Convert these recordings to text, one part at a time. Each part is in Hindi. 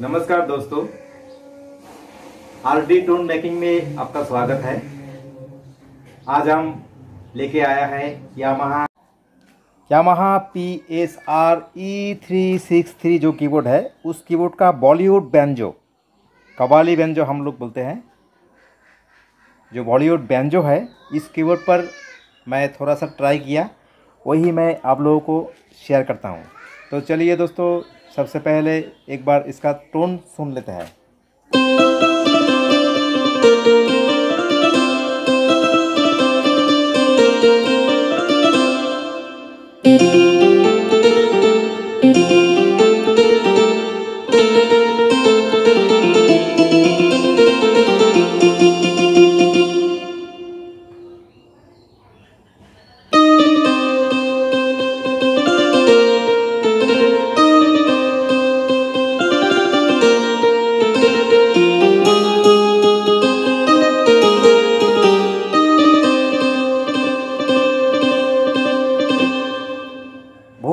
नमस्कार दोस्तों आर डी टोन मेकिंग में आपका स्वागत है आज हम लेके आया है Yamaha Yamaha P S R E three six three जो कीबोर्ड है उस कीबोर्ड का बॉलीवुड बैंजो कवाली बैंजो हम लोग बोलते हैं जो बॉलीवुड बैंजो है इस कीबोर्ड पर मैं थोड़ा सा ट्राई किया वही मैं आप लोगों को शेयर करता हूँ तो चलिए दोस्तों सबसे पहले एक बार इसका टोन सुन लेते हैं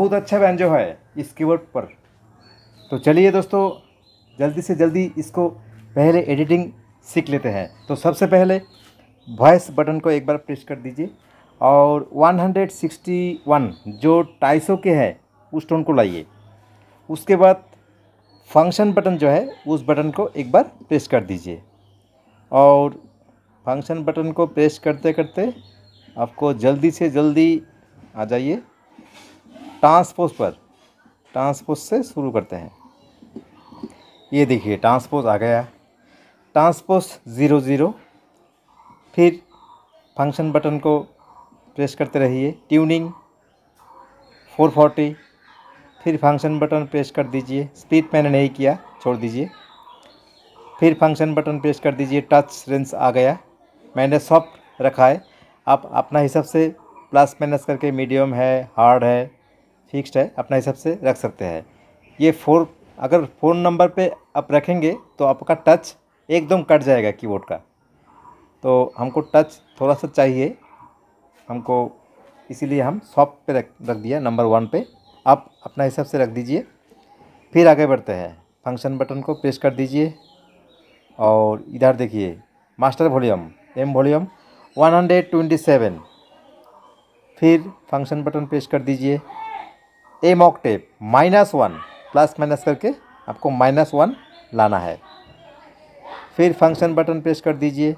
बहुत अच्छा व्यंजो है इस कीवर्ड पर तो चलिए दोस्तों जल्दी से जल्दी इसको पहले एडिटिंग सीख लेते हैं तो सबसे पहले वॉइस बटन को एक बार प्रेस कर दीजिए और 161 जो टाइसो के है उस टोन को लाइए उसके बाद फंक्शन बटन जो है उस बटन को एक बार प्रेस कर दीजिए और फंक्शन बटन को प्रेस करते करते आपको जल्दी से जल्दी आ जाइए ट्रांसपोज पर ट्रांसपोज से शुरू करते हैं ये देखिए ट्रांसपोज आ गया ट्रांसपोज ज़ीरो ज़ीरो फिर फंक्शन बटन को प्रेस करते रहिए ट्यूनिंग फोर फोर्टी फिर फंक्शन बटन प्रेस कर दीजिए स्पीड मैंने नहीं किया छोड़ दीजिए फिर फंक्शन बटन प्रेस कर दीजिए टच रेंस आ गया मैंने सॉफ्ट रखा है आप अपना हिसाब से प्लस माइनस करके मीडियम है हार्ड है फिक्स्ड है अपना हिसाब से रख सकते हैं ये फोर अगर फ़ोन नंबर पे आप रखेंगे तो आपका टच एकदम कट जाएगा कीबोर्ड का तो हमको टच थोड़ा सा चाहिए हमको इसीलिए हम शॉप पे रख रख दिया नंबर वन पे आप अपना हिसाब से रख दीजिए फिर आगे बढ़ते हैं फंक्शन बटन को प्रेस कर दीजिए और इधर देखिए master volume M volume seven फिर फंक्शन बटन प्रेस कर दीजिए M tape minus one plus minus करके आपको माइनस वन लाना है फिर फंक्शन बटन प्रेस कर दीजिए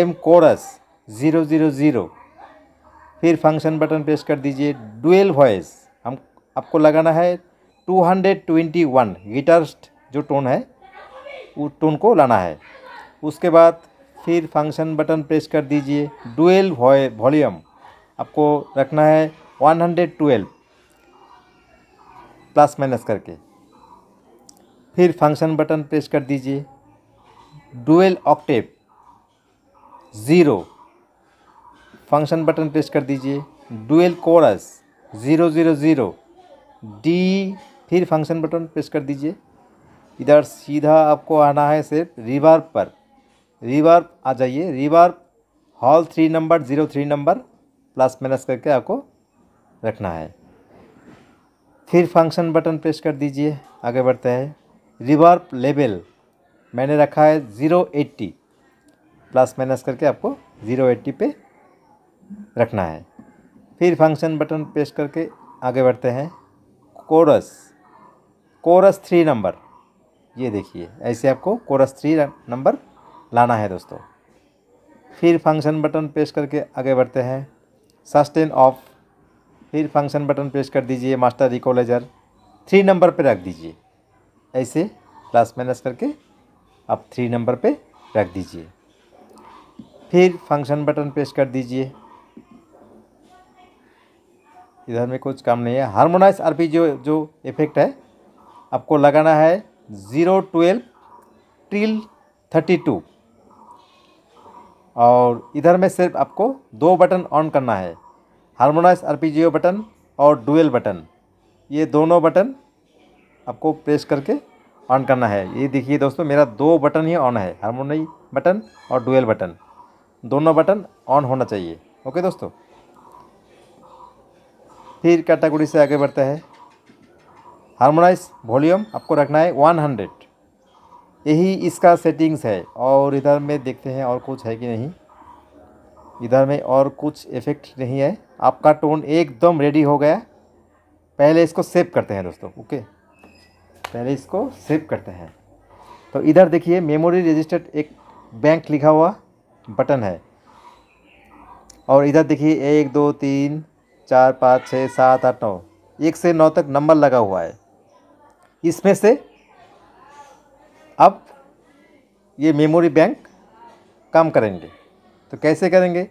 M chorus zero zero zero फिर फंक्शन बटन प्रेस कर दीजिए डुएल वॉइस हम आपको लगाना है टू हंड्रेड ट्वेंटी वन गिटर्स्ट जो टोन है वो टोन को लाना है उसके बाद फिर फंक्शन बटन प्रेस कर दीजिए डुएल वॉल्यूम आपको रखना है one hundred twelve plus minus करके फिर फंक्शन बटन प्रेस कर दीजिए dual octave zero function button press कर दीजिए dual chorus zero zero zero D फिर फंक्शन बटन प्रेस कर दीजिए इधर सीधा आपको आना है सिर्फ रिवर्ब पर रिवर्ब आ जाइए reverb hall three number zero three number plus minus करके आपको रखना है फिर फंक्शन बटन प्रेस कर दीजिए आगे बढ़ते हैं रिवर्ब लेवल मैंने रखा है ज़ीरो एट्टी प्लस माइनस करके आपको ज़ीरो एट्टी पे रखना है फिर फंक्शन बटन प्रेस करके आगे बढ़ते हैं कोरस कोरस थ्री नंबर ये देखिए ऐसे आपको कोरस थ्री नंबर लाना है दोस्तों फिर फंक्शन बटन प्रेस करके आगे बढ़ते हैं सस्टेन ऑफ फिर फंक्शन बटन प्रेस कर दीजिए मास्टर रिकॉलेजर थ्री नंबर पे रख दीजिए ऐसे प्लस माइनस करके आप थ्री नंबर पे रख दीजिए फिर फंक्शन बटन प्रेस कर दीजिए इधर में कुछ काम नहीं है हारमोनाइज आर जो जो इफेक्ट है आपको लगाना है zero twelve trill thirty two और इधर में सिर्फ आपको दो बटन ऑन करना है हारमोनाइज आरपीजीओ बटन और डुअल बटन ये दोनों बटन आपको प्रेस करके ऑन करना है ये देखिए दोस्तों मेरा दो बटन ही ऑन है हारमोनाई बटन और डुअल बटन दोनों बटन ऑन होना चाहिए ओके दोस्तों फिर कैटेगरी से आगे बढ़ते हैं हारमोनाइज वॉल्यूम आपको रखना है वन हंड्रेड यही इसका सेटिंग्स है और इधर में देखते हैं और कुछ है कि नहीं इधर में और कुछ इफ़ेक्ट नहीं है आपका टोन एकदम रेडी हो गया पहले इसको सेव करते हैं दोस्तों ओके पहले इसको सेव करते हैं तो इधर देखिए मेमोरी रजिस्टर्ड एक बैंक लिखा हुआ बटन है और इधर देखिए एक दो तीन चार पाँच छः सात आठ नौ एक से नौ तक नंबर लगा हुआ है इसमें से अब ये मेमोरी बैंक काम करेंगे तो कैसे करेंगे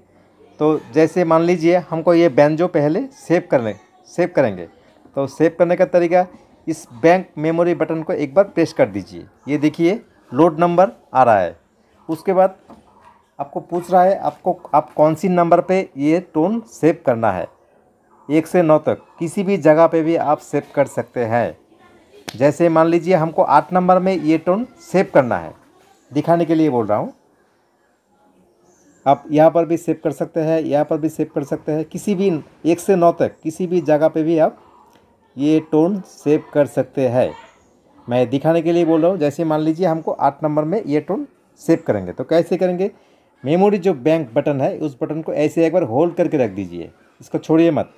तो जैसे मान लीजिए हमको ये जो पहले सेव लें सेव करेंगे तो सेव करने का तरीका इस बैंक मेमोरी बटन को एक बार प्रेस कर दीजिए ये देखिए लोड नंबर आ रहा है उसके बाद आपको पूछ रहा है आपको आप कौन सी नंबर पे ये टोन सेव करना है एक से नौ तक किसी भी जगह पे भी आप सेव कर सकते हैं जैसे मान लीजिए हमको आठ नंबर में ये टोन सेव करना है दिखाने के लिए बोल रहा हूँ आप यहाँ पर भी सेव कर सकते हैं यहाँ पर भी सेव कर सकते हैं किसी भी एक से नौ तक किसी भी जगह पे भी आप ये टोन सेव कर सकते हैं मैं दिखाने के लिए बोल रहा हूँ जैसे मान लीजिए हमको आठ नंबर में ये टोन सेव करेंगे तो कैसे करेंगे मेमोरी जो बैंक बटन है उस बटन को ऐसे एक बार होल्ड करके रख दीजिए इसको छोड़िए मत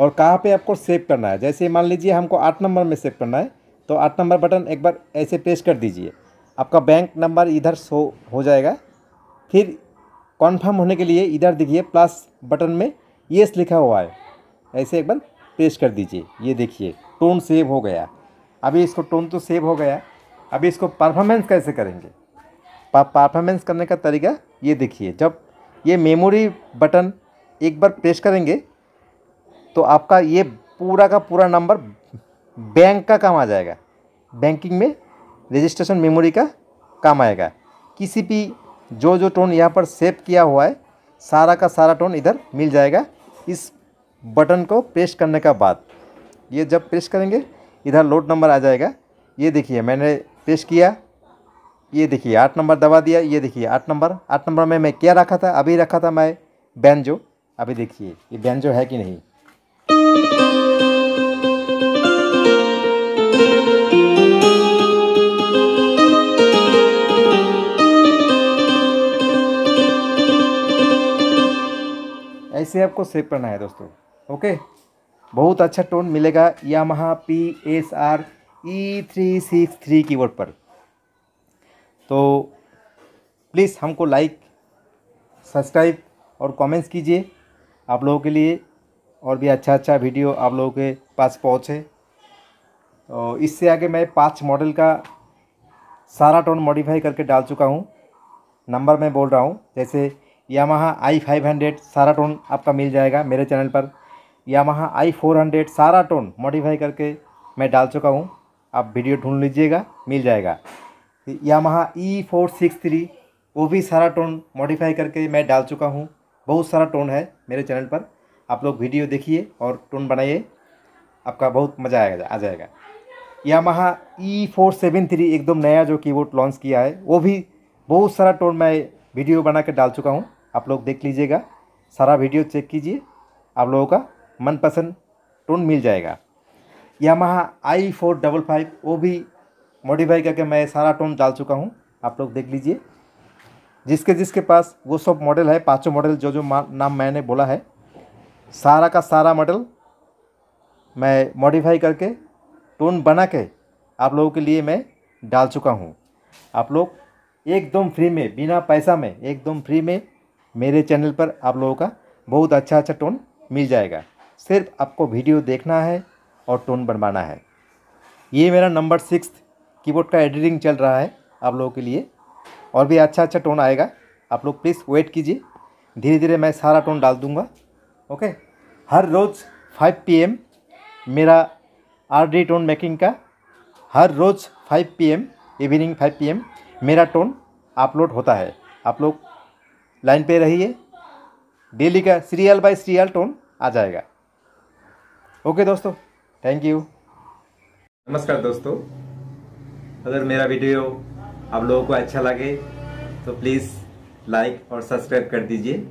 और कहाँ पर आपको सेव करना है जैसे मान लीजिए हमको आठ नंबर में सेव करना है तो आठ नंबर बटन एक बार ऐसे पेश कर दीजिए आपका बैंक नंबर इधर शो हो जाएगा फिर कॉन्फर्म होने के लिए इधर देखिए प्लस बटन में येस लिखा हुआ है ऐसे एक बार प्रेस कर दीजिए ये देखिए टोन सेव हो गया अभी इसको टोन तो सेव हो गया अभी इसको परफॉर्मेंस कैसे करेंगे परफॉर्मेंस करने का तरीका ये देखिए जब ये मेमोरी बटन एक बार प्रेस करेंगे तो आपका ये पूरा का पूरा नंबर बैंक का काम आ जाएगा बैंकिंग में रजिस्ट्रेशन मेमोरी का काम आएगा किसी भी जो जो टोन यहाँ पर सेव किया हुआ है सारा का सारा टोन इधर मिल जाएगा इस बटन को प्रेस करने का बाद ये जब प्रेस करेंगे इधर लोड नंबर आ जाएगा ये देखिए मैंने प्रेस किया ये देखिए आठ नंबर दबा दिया ये देखिए आठ नंबर आठ नंबर में मैं क्या रखा था अभी रखा था मैं बैन अभी देखिए ये बैन है कि नहीं ऐसे आपको सेव करना है दोस्तों ओके बहुत अच्छा टोन मिलेगा Yamaha P S R E three six three keyboard पर तो प्लीज़ हमको लाइक सब्सक्राइब और कमेंट्स कीजिए आप लोगों के लिए और भी अच्छा अच्छा वीडियो आप लोगों के पास पहुँचे तो इससे आगे मैं पांच मॉडल का सारा टोन मॉडिफाई करके डाल चुका हूँ नंबर मैं बोल रहा हूँ जैसे यामाहा आई फाइव हंड्रेड सारा टोन आपका मिल जाएगा मेरे चैनल पर यामाहा आई फोर हंड्रेड सारा टोन मॉडिफाई करके मैं डाल चुका हूँ आप वीडियो ढूंढ लीजिएगा मिल जाएगा Yamaha E four six three वो भी सारा टोन मॉडिफाई करके मैं डाल चुका हूँ बहुत सारा टोन है मेरे चैनल पर आप लोग वीडियो देखिए और टोन बनाइए आपका बहुत मज़ा आएगा आ जाएगा Yamaha E four seven three एकदम नया जो कीबोर्ड लॉन्च किया है वो भी बहुत सारा टोन मैं वीडियो बना के डाल चुका हूँ आप लोग देख लीजिएगा सारा वीडियो चेक कीजिए आप लोगों का मनपसंद टोन मिल जाएगा Yamaha I four double five वो भी मॉडिफाई करके मैं सारा टोन डाल चुका हूँ आप लोग देख लीजिए जिसके जिसके पास वो सब मॉडल है पांचों मॉडल जो जो नाम मैंने बोला है सारा का सारा मॉडल मैं मॉडिफाई करके टोन बना के आप लोगों के लिए मैं डाल चुका हूँ आप लोग एकदम फ्री में बिना पैसा में एकदम फ्री में मेरे चैनल पर आप लोगों का बहुत अच्छा अच्छा टोन मिल जाएगा सिर्फ आपको वीडियो देखना है और टोन बनवाना है ये मेरा नंबर सिक्स कीबोर्ड का एडिटिंग चल रहा है आप लोगों के लिए और भी अच्छा अच्छा टोन आएगा आप लोग प्लीज़ वेट कीजिए धीरे धीरे मैं सारा टोन डाल दूँगा ओके हर रोज़ फाइव पी मेरा आर डी टोन मेकिंग का हर रोज़ 5 पीएम इवनिंग 5 पीएम मेरा टोन अपलोड होता है आप लोग लाइन पे रहिए डेली का सीरियल बाय सीरियल टोन आ जाएगा ओके दोस्तों थैंक यू नमस्कार दोस्तों अगर मेरा वीडियो आप लोगों को अच्छा लगे तो प्लीज़ लाइक और सब्सक्राइब कर दीजिए